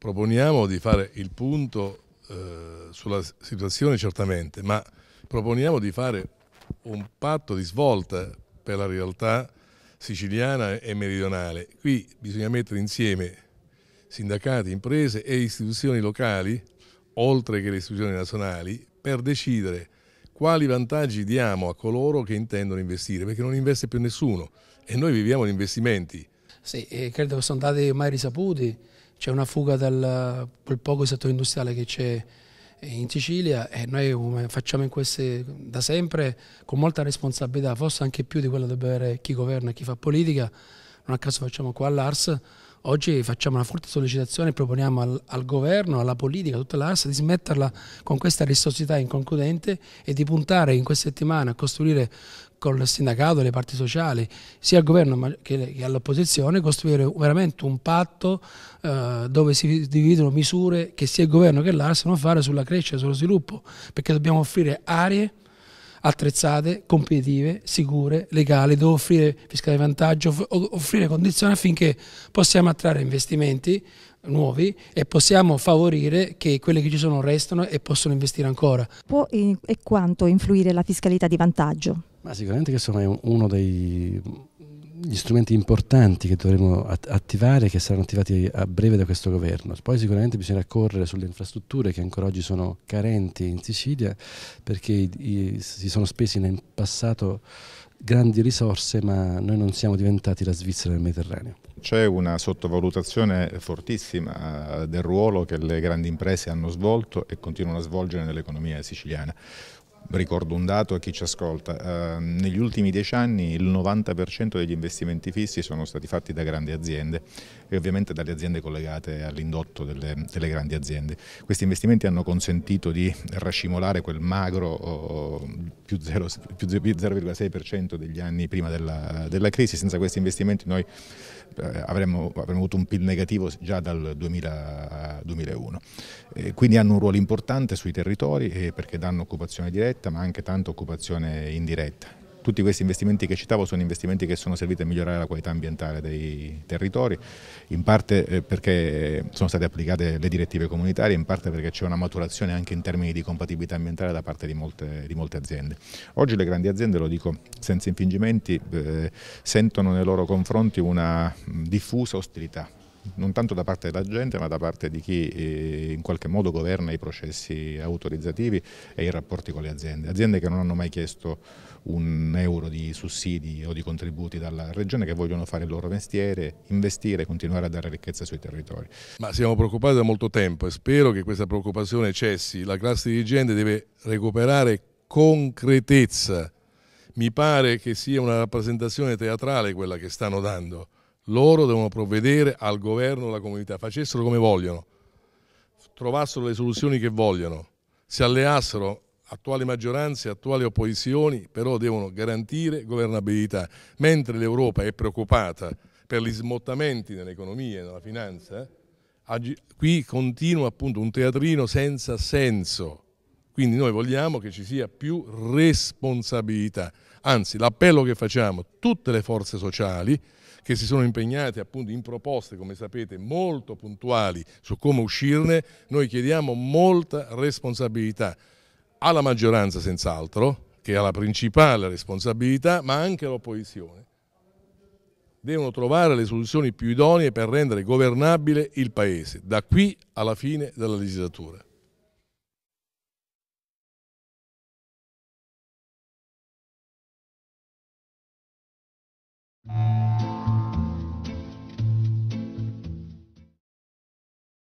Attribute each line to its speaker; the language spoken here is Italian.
Speaker 1: proponiamo di fare il punto eh, sulla situazione certamente, ma proponiamo di fare un patto di svolta per la realtà siciliana e meridionale. Qui bisogna mettere insieme sindacati, imprese e istituzioni locali, oltre che le istituzioni nazionali, per decidere quali vantaggi diamo a coloro che intendono investire, perché non investe più nessuno e noi viviamo gli investimenti. Sì, credo che sono dati mai risaputi
Speaker 2: c'è una fuga dal quel poco settore industriale che c'è in Sicilia e noi come facciamo queste, da sempre con molta responsabilità, forse anche più di quella deve avere chi governa e chi fa politica, non a caso facciamo qua all'Ars, Oggi facciamo una forte sollecitazione e proponiamo al, al, governo, alla politica, a tutta l'ARS di smetterla con questa rissosità inconcludente e di puntare in questa settimana a costruire con il sindacato, e le parti sociali, sia al governo che, all'opposizione, costruire veramente un patto eh, dove si dividono misure che sia il governo che l'ARS non fare sulla crescita, sullo sviluppo, perché dobbiamo offrire aree attrezzate, competitive, sicure, legali, dove offrire fiscale vantaggio, offrire condizioni affinché possiamo attrarre investimenti nuovi e possiamo favorire che quelle che ci sono restano e possono investire ancora.
Speaker 3: Può e quanto influire la fiscalità di vantaggio?
Speaker 4: Ma sicuramente che insomma, è uno dei gli strumenti importanti che dovremo attivare e che saranno attivati a breve da questo governo. Poi sicuramente bisogna correre sulle infrastrutture che ancora oggi sono carenti in Sicilia perché i, i, si sono spesi nel passato grandi risorse ma noi non siamo diventati la Svizzera del Mediterraneo.
Speaker 3: C'è una sottovalutazione fortissima eh, del ruolo che le grandi imprese hanno svolto e continuano a svolgere nell'economia siciliana ricordo un dato a chi ci ascolta, eh, negli ultimi dieci anni il 90% degli investimenti fissi sono stati fatti da grandi aziende e ovviamente dalle aziende collegate all'indotto delle, delle, grandi aziende. Questi investimenti hanno consentito di racimolare quel magro oh, più 0,6% degli anni prima della, della, crisi, senza questi investimenti noi eh, avremmo, avremmo, avuto un PIL negativo già dal 2000, 2001. Eh, quindi hanno un ruolo importante sui territori eh, perché danno occupazione diretta diretta ma anche tanta occupazione indiretta. Tutti questi investimenti che citavo sono investimenti che sono serviti a migliorare la qualità ambientale dei territori, in parte eh, perché sono state applicate le direttive comunitarie, in parte perché c'è una maturazione anche in termini di compatibilità ambientale da parte di molte, di molte aziende. Oggi le grandi aziende, lo dico senza infingimenti, eh, sentono nei loro confronti una diffusa ostilità non tanto da parte della gente ma da parte di chi eh, in qualche modo governa i processi autorizzativi e i rapporti con le aziende, aziende che non hanno mai chiesto un euro di sussidi o di contributi dalla regione che vogliono fare il loro mestiere, investire e continuare a dare ricchezza sui territori.
Speaker 1: Ma siamo preoccupati da molto tempo e spero che questa preoccupazione cessi, la classe dirigente deve recuperare concretezza, mi pare che sia una rappresentazione teatrale quella che stanno dando. Loro devono provvedere al governo della comunità, facessero come vogliono, trovassero le soluzioni che vogliono, si alleassero attuali maggioranze, attuali opposizioni, però devono garantire governabilità. Mentre l'Europa è preoccupata per gli smottamenti nell'economia e nella finanza, qui continua appunto un teatrino senza senso. Quindi noi vogliamo che ci sia più responsabilità. Anzi, l'appello che facciamo a tutte le forze sociali che si sono impegnate appunto in proposte, come sapete, molto puntuali su come uscirne, noi chiediamo molta responsabilità alla maggioranza senz'altro, che ha la principale responsabilità, ma anche all'opposizione. Devono trovare le soluzioni più idonee per rendere governabile il Paese, da qui alla fine della legislatura.